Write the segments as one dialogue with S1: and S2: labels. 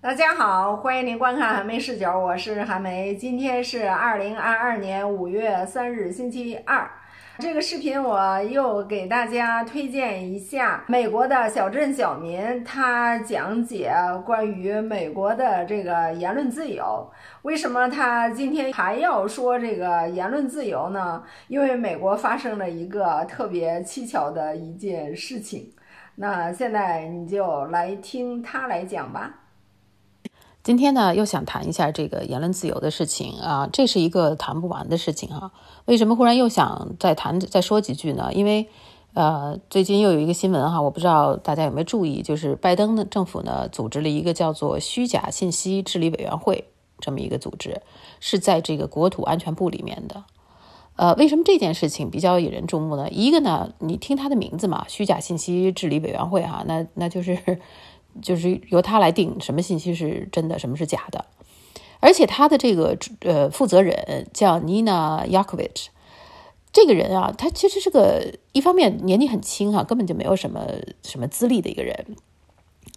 S1: 大家好，欢迎您观看寒梅视角，我是寒梅。今天是二零二二年五月三日，星期二。这个视频我又给大家推荐一下美国的小镇小民，他讲解关于美国的这个言论自由。为什么他今天还要说这个言论自由呢？因为美国发生了一个特别蹊跷的一件事情。那现在你就来听他来讲吧。今天呢，又想谈一下这个言论自由的事情啊，这是一个谈不完的事情啊。为什么忽然又想再谈、再说几句呢？因为，呃，最近又有一个新闻哈，我不知道大家有没有注意，就是拜登的政府呢，组织了一个叫做“虚假信息治理委员会”这么一个组织，是在这个国土安全部里面的。呃，为什么这件事情比较引人注目呢？一个呢，你听它的名字嘛，“虚假信息治理委员会”哈，那那就是。就是由他来定什么信息是真的，什么是假的。而且他的这个呃负责人叫 Nina y a k o v i c h 这个人啊，他其实是个一方面年纪很轻啊，根本就没有什么什么资历的一个人。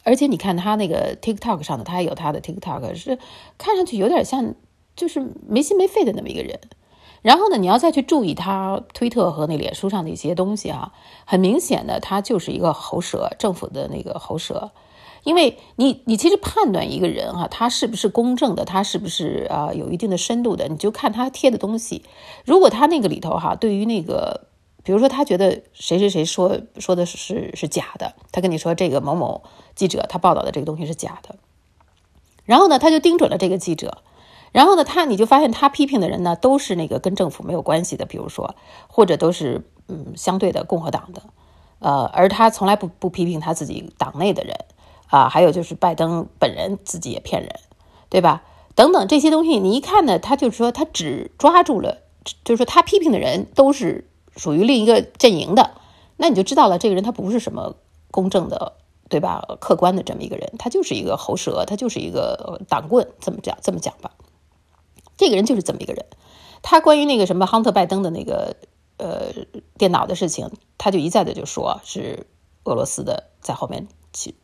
S1: 而且你看他那个 TikTok 上的，他还有他的 TikTok，是看上去有点像就是没心没肺的那么一个人。然后呢，你要再去注意他推特和那脸书上的一些东西啊，很明显的，他就是一个喉舌，政府的那个喉舌。因为你，你其实判断一个人哈，他是不是公正的，他是不是啊有一定的深度的，你就看他贴的东西。如果他那个里头哈，对于那个，比如说他觉得谁谁谁说说的是是假的，他跟你说这个某某记者他报道的这个东西是假的，然后呢，他就盯准了这个记者，然后呢，他你就发现他批评的人呢都是那个跟政府没有关系的，比如说或者都是嗯相对的共和党的，呃，而他从来不不批评他自己党内的人。啊，还有就是拜登本人自己也骗人，对吧？等等这些东西，你一看呢，他就是说他只抓住了，就是说他批评的人都是属于另一个阵营的，那你就知道了这个人他不是什么公正的，对吧？客观的这么一个人，他就是一个喉舌，他就是一个挡棍，这么讲？这么讲吧？这个人就是这么一个人。他关于那个什么亨特拜登的那个呃电脑的事情，他就一再的就说，是俄罗斯的在后面起。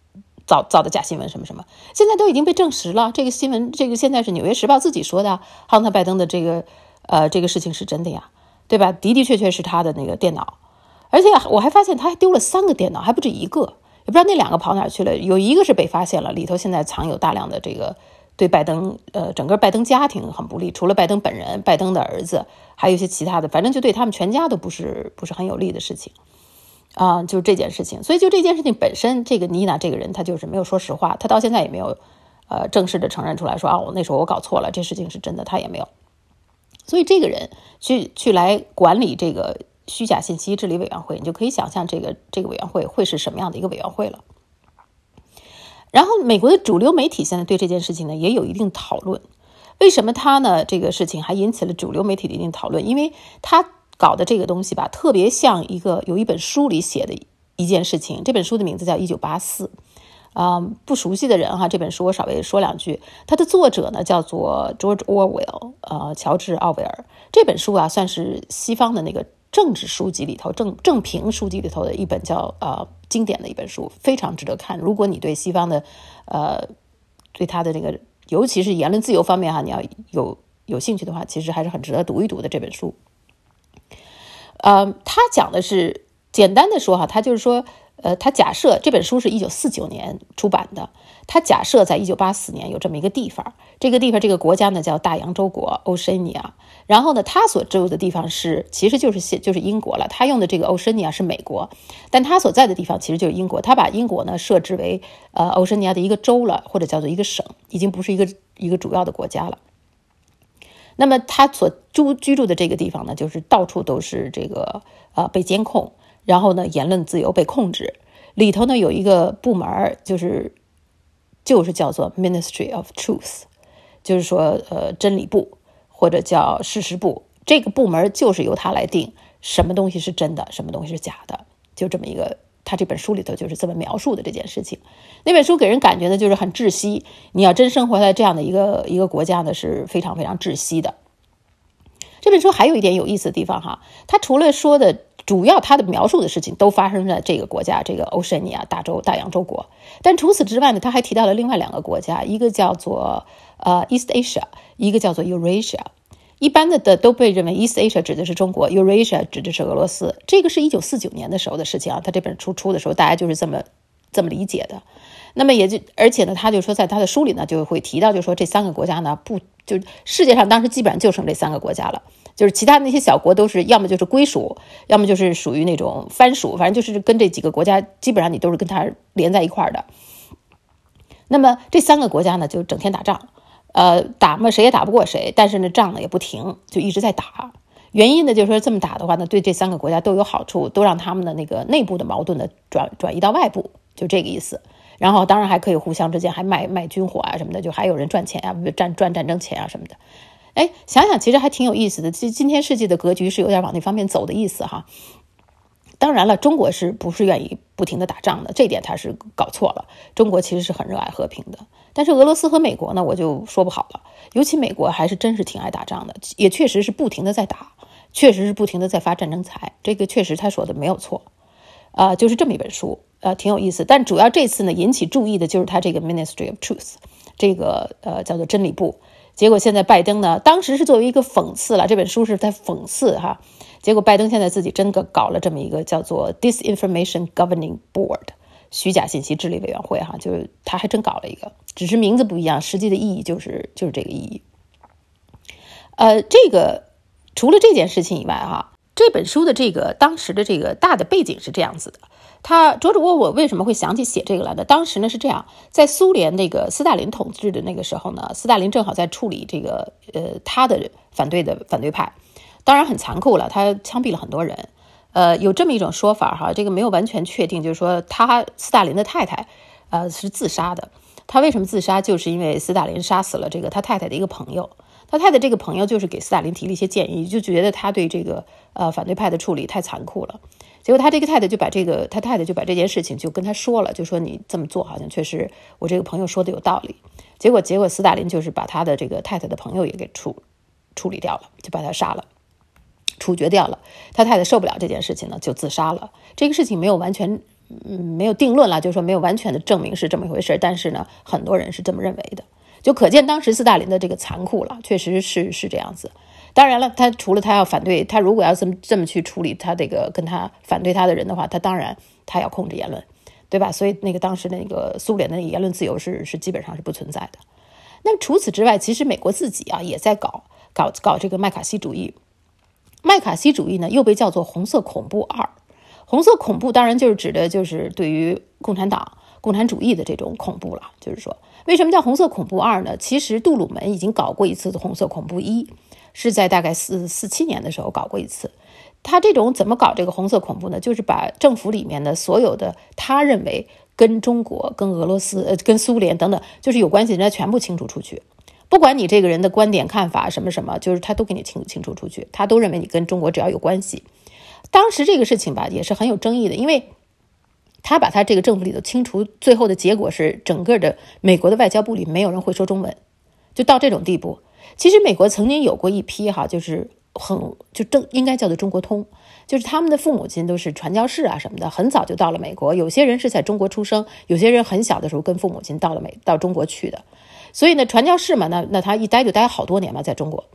S1: 造造的假新闻什么什么，现在都已经被证实了。这个新闻，这个现在是《纽约时报》自己说的亨特·拜登的这个，呃，这个事情是真的呀，对吧？的的确确是他的那个电脑，而且我还发现他还丢了三个电脑，还不止一个，也不知道那两个跑哪去了。有一个是被发现了，里头现在藏有大量的这个对拜登，呃，整个拜登家庭很不利，除了拜登本人，拜登的儿子还有一些其他的，反正就对他们全家都不是不是很有利的事情。啊，就这件事情，所以就这件事情本身，这个妮娜这个人，她就是没有说实话，她到现在也没有，呃，正式的承认出来，说啊，我那时候我搞错了，这事情是真的，她也没有。所以，这个人去去来管理这个虚假信息治理委员会，你就可以想象这个这个委员会会是什么样的一个委员会了。然后，美国的主流媒体现在对这件事情呢也有一定讨论。为什么他呢这个事情还引起了主流媒体的一定讨论？因为他。搞的这个东西吧，特别像一个有一本书里写的一件事情。这本书的名字叫《一九八四》，啊，不熟悉的人哈，这本书我稍微说两句。它的作者呢叫做 George Orwell，呃，乔治·奥威尔。这本书啊，算是西方的那个政治书籍里头正正评书籍里头的一本叫呃经典的一本书，非常值得看。如果你对西方的呃对他的那个，尤其是言论自由方面哈，你要有有兴趣的话，其实还是很值得读一读的这本书。呃，他讲的是简单的说哈，他就是说，呃，他假设这本书是一九四九年出版的，他假设在一九八四年有这么一个地方，这个地方这个国家呢叫大洋洲国 Oceania，然后呢，他所住的地方是其实就是现就是英国了，他用的这个 Oceania 是美国，但他所在的地方其实就是英国，他把英国呢设置为呃 Oceania 的一个州了，或者叫做一个省，已经不是一个一个主要的国家了。那么他所住居住的这个地方呢，就是到处都是这个呃被监控，然后呢言论自由被控制，里头呢有一个部门就是就是叫做 Ministry of Truth，就是说呃真理部或者叫事实部，这个部门就是由他来定什么东西是真的，什么东西是假的，就这么一个。他这本书里头就是这么描述的这件事情，那本书给人感觉呢就是很窒息。你要真生活在这样的一个一个国家呢，是非常非常窒息的。这本书还有一点有意思的地方哈，它除了说的主要它的描述的事情都发生在这个国家这个欧神尼亚大洲大洋洲国，但除此之外呢，他还提到了另外两个国家，一个叫做呃 East Asia，一个叫做 Eurasia。一般的的都被认为，East Asia 指的是中国，Eurasia 指的是俄罗斯。这个是一九四九年的时候的事情啊，他这本书出的时候，大家就是这么这么理解的。那么也就，而且呢，他就说在他的书里呢，就会提到，就说这三个国家呢，不就世界上当时基本上就剩这三个国家了，就是其他那些小国都是要么就是归属，要么就是属于那种藩属，反正就是跟这几个国家基本上你都是跟它连在一块儿的。那么这三个国家呢，就整天打仗。呃，打嘛，谁也打不过谁，但是呢，仗呢也不停，就一直在打。原因呢，就是说这么打的话呢，对这三个国家都有好处，都让他们的那个内部的矛盾的转转移到外部，就这个意思。然后当然还可以互相之间还卖卖军火啊什么的，就还有人赚钱啊，赚赚战争钱啊什么的。哎，想想其实还挺有意思的。今今天世界的格局是有点往那方面走的意思哈。当然了，中国是不是愿意不停的打仗的？这点他是搞错了。中国其实是很热爱和平的。但是俄罗斯和美国呢，我就说不好了。尤其美国还是真是挺爱打仗的，也确实是不停的在打，确实是不停的在发战争财。这个确实他说的没有错，啊，就是这么一本书，呃，挺有意思。但主要这次呢引起注意的就是他这个 Ministry of Truth，这个呃叫做真理部。结果现在拜登呢，当时是作为一个讽刺了，这本书是在讽刺哈。结果拜登现在自己真的搞了这么一个叫做 Disinformation Governing Board。虚假信息治理委员会，哈，就是他还真搞了一个，只是名字不一样，实际的意义就是就是这个意义。呃，这个除了这件事情以外，哈，这本书的这个当时的这个大的背景是这样子的。他卓卓沃我为什么会想起写这个来呢？当时呢是这样，在苏联那个斯大林统治的那个时候呢，斯大林正好在处理这个呃他的反对的反对派，当然很残酷了，他枪毙了很多人。呃，有这么一种说法哈，这个没有完全确定，就是说他斯大林的太太，呃，是自杀的。他为什么自杀？就是因为斯大林杀死了这个他太太的一个朋友。他太太这个朋友就是给斯大林提了一些建议，就觉得他对这个呃反对派的处理太残酷了。结果他这个太太就把这个他太太就把这件事情就跟他说了，就说你这么做好像确实我这个朋友说的有道理。结果结果斯大林就是把他的这个太太的朋友也给处处理掉了，就把他杀了。处决掉了，他太太受不了这件事情呢，就自杀了。这个事情没有完全，嗯，没有定论了，就是说没有完全的证明是这么一回事。但是呢，很多人是这么认为的，就可见当时斯大林的这个残酷了，确实是是这样子。当然了，他除了他要反对他，如果要这么这么去处理他这个跟他反对他的人的话，他当然他要控制言论，对吧？所以那个当时的那个苏联的言论自由是是基本上是不存在的。那么除此之外，其实美国自己啊也在搞搞搞这个麦卡锡主义。麦卡锡主义呢，又被叫做红色恐怖二。红色恐怖当然就是指的，就是对于共产党、共产主义的这种恐怖了。就是说，为什么叫红色恐怖二呢？其实杜鲁门已经搞过一次红色恐怖一，是在大概四四七年的时候搞过一次。他这种怎么搞这个红色恐怖呢？就是把政府里面的所有的他认为跟中国、跟俄罗斯、呃，跟苏联等等就是有关系的人全部清除出去。不管你这个人的观点看法什么什么，就是他都给你清清除出去，他都认为你跟中国只要有关系。当时这个事情吧也是很有争议的，因为他把他这个政府里头清除，最后的结果是整个的美国的外交部里没有人会说中文，就到这种地步。其实美国曾经有过一批哈，就是很就正应该叫做中国通，就是他们的父母亲都是传教士啊什么的，很早就到了美国。有些人是在中国出生，有些人很小的时候跟父母亲到了美到中国去的。所以呢，传教士嘛，那那他一待就待好多年嘛，在中国，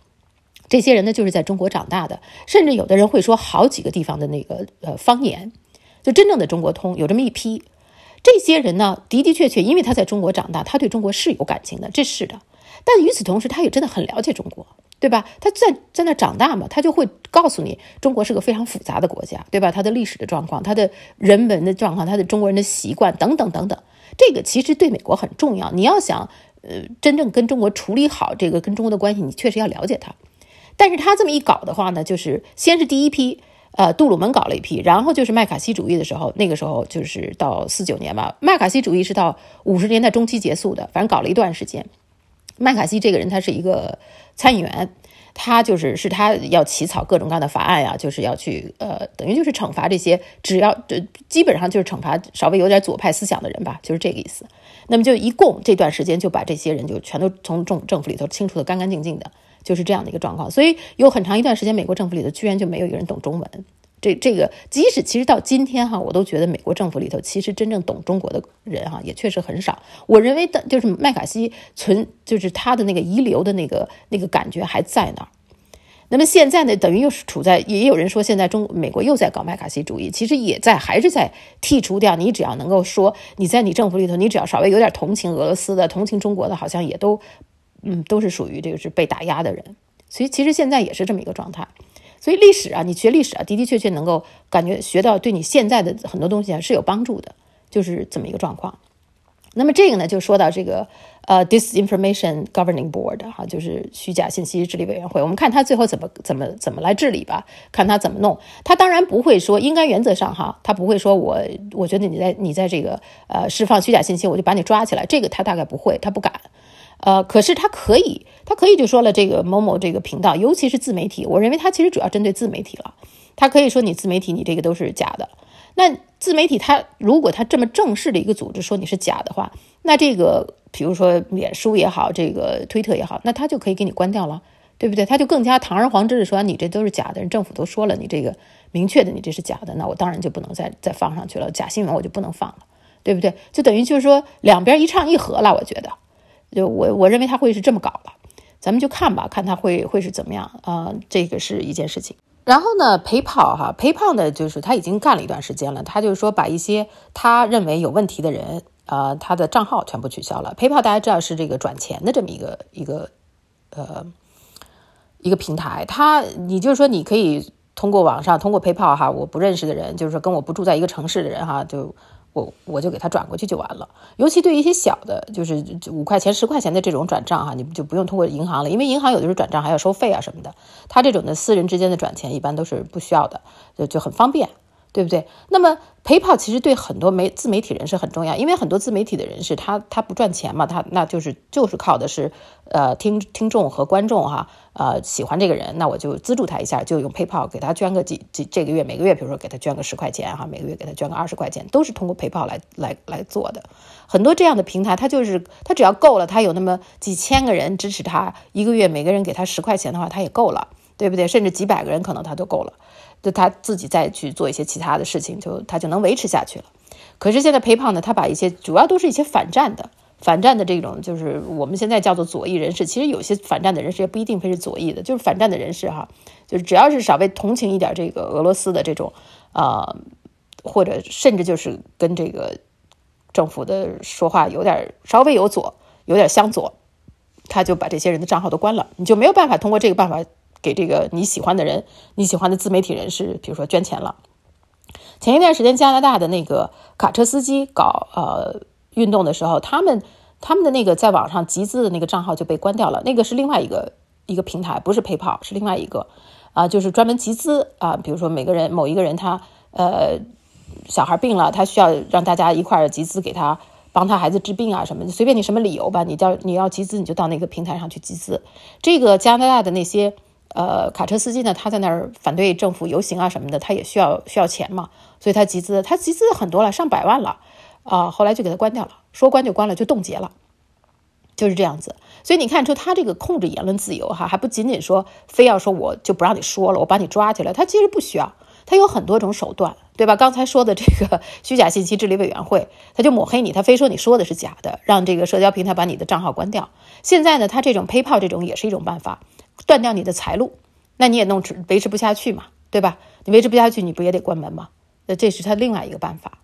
S1: 这些人呢就是在中国长大的，甚至有的人会说好几个地方的那个呃方言，就真正的中国通有这么一批，这些人呢的的确确，因为他在中国长大，他对中国是有感情的，这是的。但与此同时，他也真的很了解中国，对吧？他在在那长大嘛，他就会告诉你，中国是个非常复杂的国家，对吧？它的历史的状况，它的人文的状况，它的中国人的习惯等等等等，这个其实对美国很重要。你要想。呃，真正跟中国处理好这个跟中国的关系，你确实要了解他。但是他这么一搞的话呢，就是先是第一批，呃，杜鲁门搞了一批，然后就是麦卡锡主义的时候，那个时候就是到四九年吧。麦卡锡主义是到五十年代中期结束的，反正搞了一段时间。麦卡锡这个人，他是一个参议员，他就是是他要起草各种各样的法案呀，就是要去呃，等于就是惩罚这些只要呃，基本上就是惩罚稍微有点左派思想的人吧，就是这个意思。那么就一共这段时间，就把这些人就全都从政政府里头清除的干干净净的，就是这样的一个状况。所以有很长一段时间，美国政府里头居然就没有一个人懂中文。这这个，即使其实到今天哈，我都觉得美国政府里头其实真正懂中国的人哈，也确实很少。我认为的就是麦卡锡存就是他的那个遗留的那个那个感觉还在那儿。那么现在呢，等于又是处在，也有人说现在中美国又在搞麦卡锡主义，其实也在，还是在剔除掉你，只要能够说你在你政府里头，你只要稍微有点同情俄罗斯的、同情中国的，好像也都，嗯，都是属于这个是被打压的人。所以其实现在也是这么一个状态。所以历史啊，你学历史啊，的的确确能够感觉学到对你现在的很多东西啊是有帮助的，就是这么一个状况。那么这个呢，就说到这个。呃，disinformation governing board 哈，就是虚假信息治理委员会。我们看他最后怎么怎么怎么来治理吧，看他怎么弄。他当然不会说，应该原则上哈，他不会说我，我觉得你在你在这个呃释放虚假信息，我就把你抓起来。这个他大概不会，他不敢。呃，可是他可以，他可以就说了这个某某这个频道，尤其是自媒体，我认为他其实主要针对自媒体了。他可以说你自媒体，你这个都是假的。那自媒体它如果它这么正式的一个组织说你是假的话，那这个比如说脸书也好，这个推特也好，那它就可以给你关掉了，对不对？它就更加堂而皇之的说你这都是假的，人政府都说了，你这个明确的，你这是假的，那我当然就不能再再放上去了，假新闻我就不能放了，对不对？就等于就是说两边一唱一和了，我觉得，就我我认为他会是这么搞了，咱们就看吧，看他会会是怎么样啊？这个是一件事情。然后呢，陪跑哈，陪跑呢，就是他已经干了一段时间了，他就是说把一些他认为有问题的人，呃，他的账号全部取消了。陪跑大家知道是这个转钱的这么一个一个，呃，一个平台。他你就是说你可以通过网上通过陪跑哈，我不认识的人，就是说跟我不住在一个城市的人哈，就。我我就给他转过去就完了，尤其对于一些小的，就是五块钱、十块钱的这种转账哈，你就不用通过银行了，因为银行有的时候转账还要收费啊什么的，他这种的私人之间的转钱一般都是不需要的，就就很方便，对不对？那么。PayPal 其实对很多媒自媒体人是很重要，因为很多自媒体的人士他他不赚钱嘛，他那就是就是靠的是呃听听众和观众哈，呃喜欢这个人，那我就资助他一下，就用 PayPal 给他捐个几几这个月每个月，比如说给他捐个十块钱哈，每个月给他捐个二十块钱，都是通过 PayPal 来来来做的。很多这样的平台，他就是他只要够了，他有那么几千个人支持他，一个月每个人给他十块钱的话，他也够了，对不对？甚至几百个人可能他都够了，就他自己再去做一些其他的事情，就他就。能维持下去了，可是现在陪胖呢？他把一些主要都是一些反战的、反战的这种，就是我们现在叫做左翼人士。其实有些反战的人士也不一定非是左翼的，就是反战的人士哈，就是只要是稍微同情一点这个俄罗斯的这种，啊，或者甚至就是跟这个政府的说话有点稍微有左，有点向左，他就把这些人的账号都关了，你就没有办法通过这个办法给这个你喜欢的人、你喜欢的自媒体人士，比如说捐钱了。前一段时间，加拿大的那个卡车司机搞呃运动的时候，他们他们的那个在网上集资的那个账号就被关掉了。那个是另外一个一个平台，不是陪跑，是另外一个，啊，就是专门集资啊。比如说，每个人某一个人他呃小孩病了，他需要让大家一块儿集资给他帮他孩子治病啊什么。随便你什么理由吧，你叫你要集资，你就到那个平台上去集资。这个加拿大的那些。呃，卡车司机呢？他在那儿反对政府游行啊什么的，他也需要需要钱嘛，所以他集资，他集资很多了，上百万了啊。后来就给他关掉了，说关就关了，就冻结了，就是这样子。所以你看出他这个控制言论自由哈，还不仅仅说非要说我就不让你说了，我把你抓起来，他其实不需要，他有很多种手段，对吧？刚才说的这个 虚假信息治理委员会，他就抹黑你，他非说你说的是假的，让这个社交平台把你的账号关掉。现在呢，他这种 a 炮这种也是一种办法。断掉你的财路，那你也弄持维持不下去嘛，对吧？你维持不下去，你不也得关门吗？那这是他另外一个办法。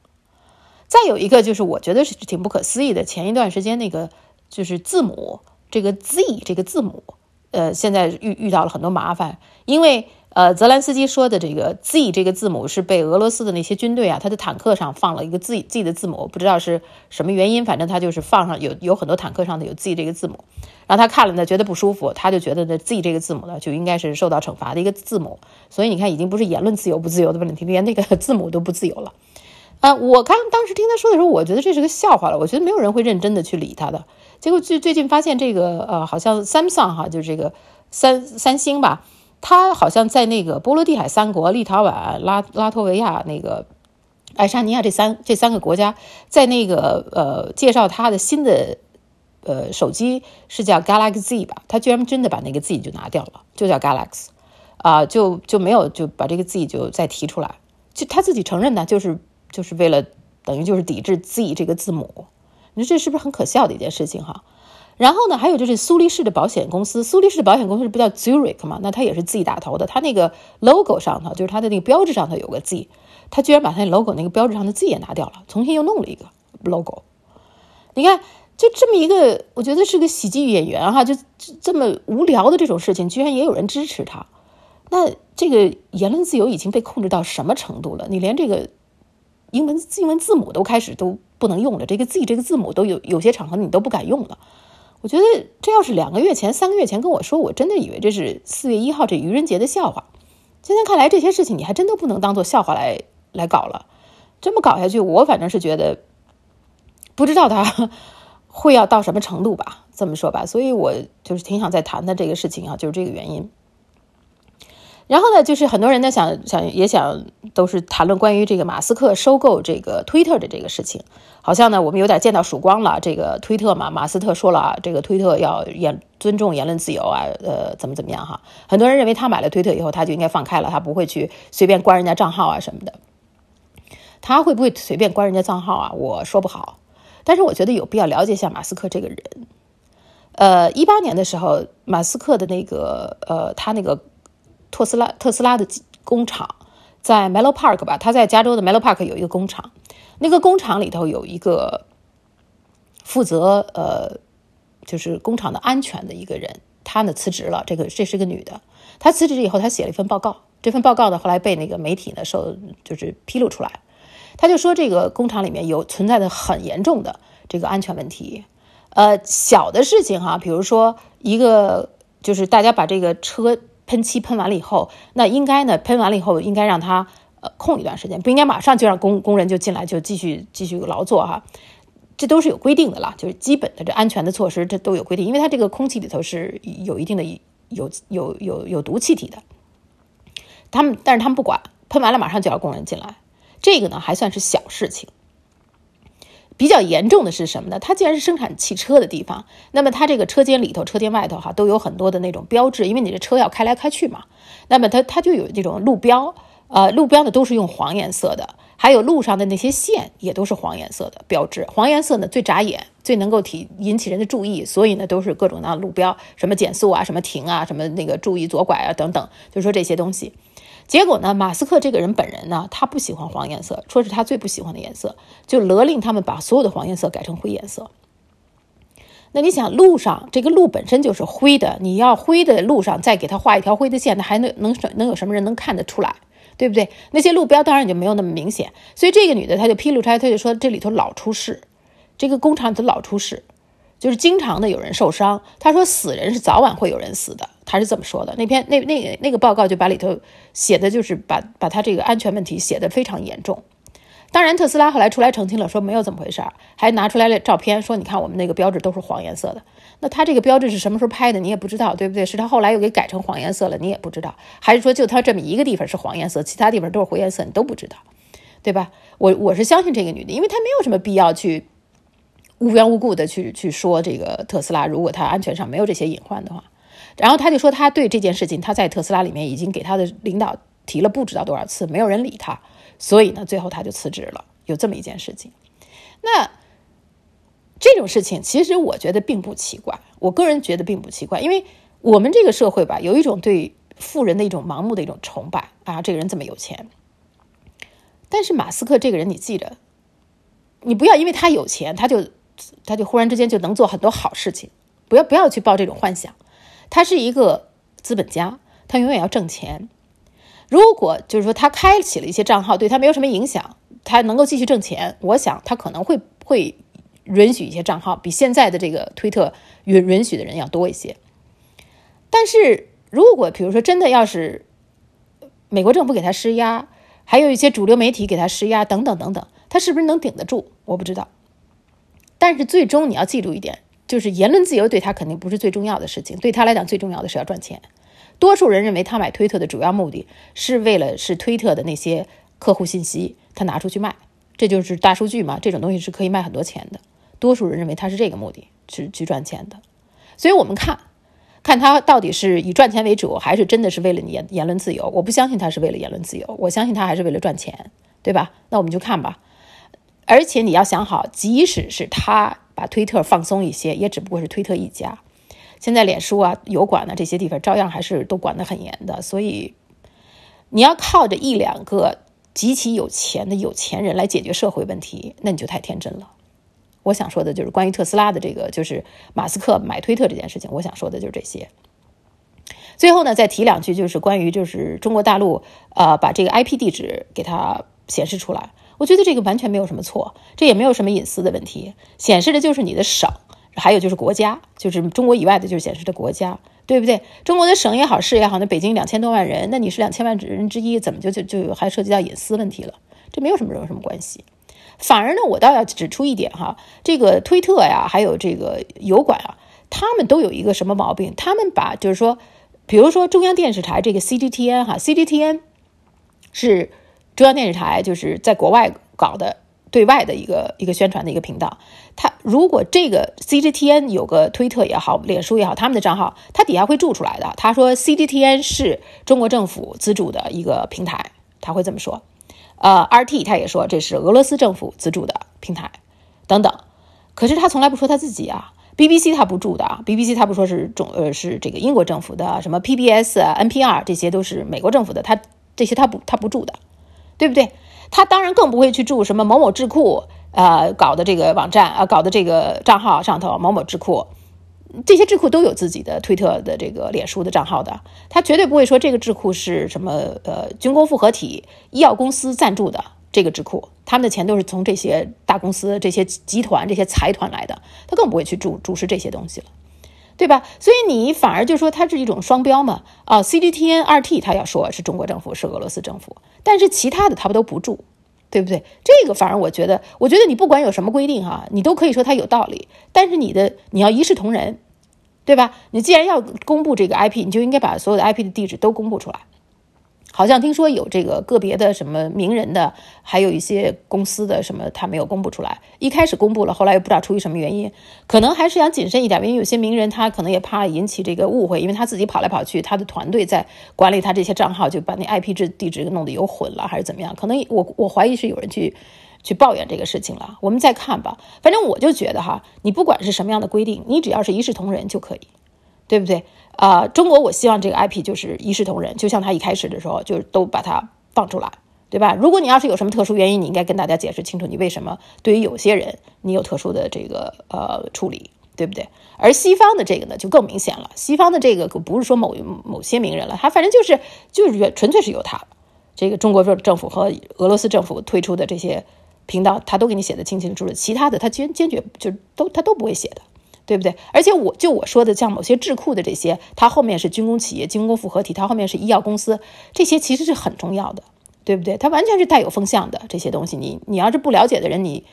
S1: 再有一个就是，我觉得是挺不可思议的。前一段时间那个就是字母这个 Z 这个字母，呃，现在遇遇到了很多麻烦，因为呃，泽兰斯基说的这个 Z 这个字母是被俄罗斯的那些军队啊，他的坦克上放了一个自己的字母，不知道是什么原因，反正他就是放上有有很多坦克上的有自己这个字母。让他看了呢，觉得不舒服，他就觉得呢自己这个字母呢就应该是受到惩罚的一个字母，所以你看已经不是言论自由不自由的问题连那个字母都不自由了。呃，我刚当时听他说的时候，我觉得这是个笑话了，我觉得没有人会认真的去理他的。结果最最近发现这个，呃，好像 Samsung 哈，就是这个三三星吧，他好像在那个波罗的海三国——立陶宛、拉拉脱维亚、那个爱沙尼亚这三这三个国家，在那个呃介绍他的新的。呃，手机是叫 Galaxy 吧？他居然真的把那个 Z 就拿掉了，就叫 Galaxy，啊，就就没有就把这个 Z 就再提出来，就他自己承认呢，就是就是为了等于就是抵制 Z 这个字母。你说这是不是很可笑的一件事情哈？然后呢，还有就是苏黎世的保险公司，苏黎世的保险公司不叫 Zurich 嘛？那它也是 Z 打头的，它那个 logo 上头就是它的那个标志上头有个 Z，它居然把它 logo 那个标志上的 Z 也拿掉了，重新又弄了一个 logo。你看。就这么一个，我觉得是个喜剧演员哈，就这么无聊的这种事情，居然也有人支持他，那这个言论自由已经被控制到什么程度了？你连这个英文字英文字母都开始都不能用了，这个 Z 这个字母都有有些场合你都不敢用了。我觉得这要是两个月前、三个月前跟我说，我真的以为这是四月一号这愚人节的笑话。今天看来这些事情你还真的不能当做笑话来来搞了。这么搞下去，我反正是觉得不知道他。会要到什么程度吧？这么说吧，所以我就是挺想再谈谈这个事情啊，就是这个原因。然后呢，就是很多人呢想想也想都是谈论关于这个马斯克收购这个推特的这个事情，好像呢我们有点见到曙光了。这个推特嘛，马斯特说了，这个推特要言尊重言论自由啊，呃，怎么怎么样哈？很多人认为他买了推特以后，他就应该放开了，他不会去随便关人家账号啊什么的。他会不会随便关人家账号啊？我说不好。但是我觉得有必要了解一下马斯克这个人。呃，一八年的时候，马斯克的那个呃，他那个特斯拉特斯拉的工厂在 Mello Park 吧，他在加州的 Mello Park 有一个工厂，那个工厂里头有一个负责呃，就是工厂的安全的一个人，他呢辞职了。这个这是个女的，她辞职以后，她写了一份报告，这份报告呢后来被那个媒体呢受就是披露出来。他就说，这个工厂里面有存在的很严重的这个安全问题，呃，小的事情哈，比如说一个就是大家把这个车喷漆喷完了以后，那应该呢喷完了以后应该让它呃空一段时间，不应该马上就让工工人就进来就继续继续劳作哈，这都是有规定的啦，就是基本的这安全的措施，这都有规定，因为它这个空气里头是有一定的有有有有毒气体的，他们但是他们不管，喷完了马上就要工人进来。这个呢还算是小事情，比较严重的是什么呢？它既然是生产汽车的地方，那么它这个车间里头、车间外头哈，都有很多的那种标志，因为你的车要开来开去嘛。那么它它就有这种路标，呃，路标呢都是用黄颜色的，还有路上的那些线也都是黄颜色的标志。黄颜色呢最扎眼，最能够提引起人的注意，所以呢都是各种的路标，什么减速啊，什么停啊，什么那个注意左拐啊等等，就是说这些东西。结果呢？马斯克这个人本人呢，他不喜欢黄颜色，说是他最不喜欢的颜色，就勒令他们把所有的黄颜色改成灰颜色。那你想，路上这个路本身就是灰的，你要灰的路上再给他画一条灰的线，那还能能能有什么人能看得出来，对不对？那些路标当然也就没有那么明显。所以这个女的她就披露出来，她就说这里头老出事，这个工厂里头老出事。就是经常的有人受伤，他说死人是早晚会有人死的，他是这么说的。那篇那那那个报告就把里头写的就是把把他这个安全问题写的非常严重。当然特斯拉后来出来澄清了，说没有这么回事儿，还拿出来了照片说你看我们那个标志都是黄颜色的，那他这个标志是什么时候拍的你也不知道对不对？是他后来又给改成黄颜色了你也不知道，还是说就他这么一个地方是黄颜色，其他地方都是灰颜色你都不知道，对吧？我我是相信这个女的，因为她没有什么必要去。无缘无故的去去说这个特斯拉，如果它安全上没有这些隐患的话，然后他就说他对这件事情他在特斯拉里面已经给他的领导提了不知道多少次，没有人理他，所以呢，最后他就辞职了。有这么一件事情，那这种事情其实我觉得并不奇怪，我个人觉得并不奇怪，因为我们这个社会吧，有一种对富人的一种盲目的一种崇拜啊，这个人这么有钱，但是马斯克这个人，你记着，你不要因为他有钱他就。他就忽然之间就能做很多好事情，不要不要去抱这种幻想。他是一个资本家，他永远要挣钱。如果就是说他开启了一些账号，对他没有什么影响，他能够继续挣钱，我想他可能会会允许一些账号比现在的这个推特允允许的人要多一些。但是如果比如说真的要是美国政府给他施压，还有一些主流媒体给他施压等等等等，他是不是能顶得住？我不知道。但是最终你要记住一点，就是言论自由对他肯定不是最重要的事情，对他来讲最重要的是要赚钱。多数人认为他买推特的主要目的，是为了是推特的那些客户信息，他拿出去卖，这就是大数据嘛，这种东西是可以卖很多钱的。多数人认为他是这个目的，是去赚钱的。所以，我们看看他到底是以赚钱为主，还是真的是为了言言论自由？我不相信他是为了言论自由，我相信他还是为了赚钱，对吧？那我们就看吧。而且你要想好，即使是他把推特放松一些，也只不过是推特一家。现在脸书啊、油管呢这些地方，照样还是都管得很严的。所以，你要靠着一两个极其有钱的有钱人来解决社会问题，那你就太天真了。我想说的就是关于特斯拉的这个，就是马斯克买推特这件事情。我想说的就是这些。最后呢，再提两句，就是关于就是中国大陆，呃，把这个 IP 地址给它显示出来。我觉得这个完全没有什么错，这也没有什么隐私的问题，显示的就是你的省，还有就是国家，就是中国以外的，就是显示的国家，对不对？中国的省也好，市也好，那北京两千多万人，那你是两千万人之一，怎么就就就还涉及到隐私问题了？这没有什么什么关系。反而呢，我倒要指出一点哈，这个推特呀，还有这个油管啊，他们都有一个什么毛病？他们把就是说，比如说中央电视台这个 c g t n 哈 c g t n 是。中央电视台就是在国外搞的对外的一个一个宣传的一个频道。他如果这个 C G T N 有个推特也好，脸书也好，他们的账号，他底下会注出来的。他说 C G T N 是中国政府资助的一个平台，他会这么说。呃，R T 他也说这是俄罗斯政府资助的平台，等等。可是他从来不说他自己啊。B B C 他不住的啊，B B C 他不说是中呃是这个英国政府的，什么 P B S N P R 这些都是美国政府的，他这些他不他不住的。对不对？他当然更不会去注什么某某智库，呃，搞的这个网站，呃，搞的这个账号上头某某智库，这些智库都有自己的推特的这个脸书的账号的，他绝对不会说这个智库是什么呃军工复合体、医药公司赞助的这个智库，他们的钱都是从这些大公司、这些集团、这些财团来的，他更不会去注注释这些东西了。对吧？所以你反而就说它是一种双标嘛？啊，C G T N 二 T，它要说是中国政府是俄罗斯政府，但是其他的他不都不住，对不对？这个反而我觉得，我觉得你不管有什么规定哈，你都可以说它有道理，但是你的你要一视同仁，对吧？你既然要公布这个 IP，你就应该把所有的 IP 的地址都公布出来。好像听说有这个个别的什么名人的，还有一些公司的什么，他没有公布出来。一开始公布了，后来又不知道出于什么原因，可能还是想谨慎一点，因为有些名人他可能也怕引起这个误会，因为他自己跑来跑去，他的团队在管理他这些账号，就把那 IP 地址弄得有混了，还是怎么样？可能我我怀疑是有人去去抱怨这个事情了。我们再看吧。反正我就觉得哈，你不管是什么样的规定，你只要是一视同仁就可以。对不对？呃，中国我希望这个 IP 就是一视同仁，就像他一开始的时候，就是都把它放出来，对吧？如果你要是有什么特殊原因，你应该跟大家解释清楚，你为什么对于有些人你有特殊的这个呃处理，对不对？而西方的这个呢，就更明显了。西方的这个可不是说某某些名人了，他反正就是就是纯粹是由他这个中国政政府和俄罗斯政府推出的这些频道，他都给你写的清清楚楚，其他的他坚坚决就都他都不会写的。对不对？而且我就我说的，像某些智库的这些，它后面是军工企业、军工复合体，它后面是医药公司，这些其实是很重要的，对不对？它完全是带有风向的这些东西，你你要是不了解的人，你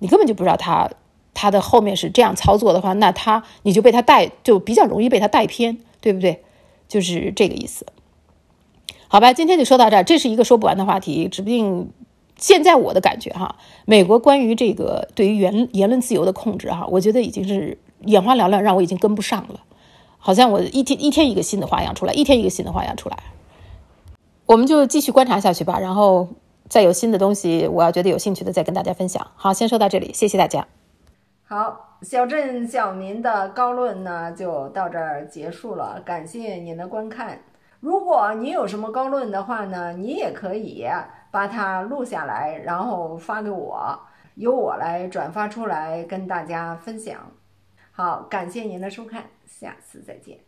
S1: 你根本就不知道它它的后面是这样操作的话，那它你就被它带，就比较容易被它带偏，对不对？就是这个意思。好吧，今天就说到这儿，这是一个说不完的话题，指不定现在我的感觉哈，美国关于这个对于言言论自由的控制哈，我觉得已经是。眼花缭乱，让我已经跟不上了，好像我一天一天一个新的花样出来，一天一个新的花样出来，我们就继续观察下去吧，然后再有新的东西，我要觉得有兴趣的再跟大家分享。好，先说到这里，谢谢大家。好，小镇小民的高论呢就到这儿结束了，感谢您的观看。如果你有什么高论的话呢，你也可以把它录下来，然后发给我，由我来转发出来跟大家分享。好，感谢您的收看，下次再见。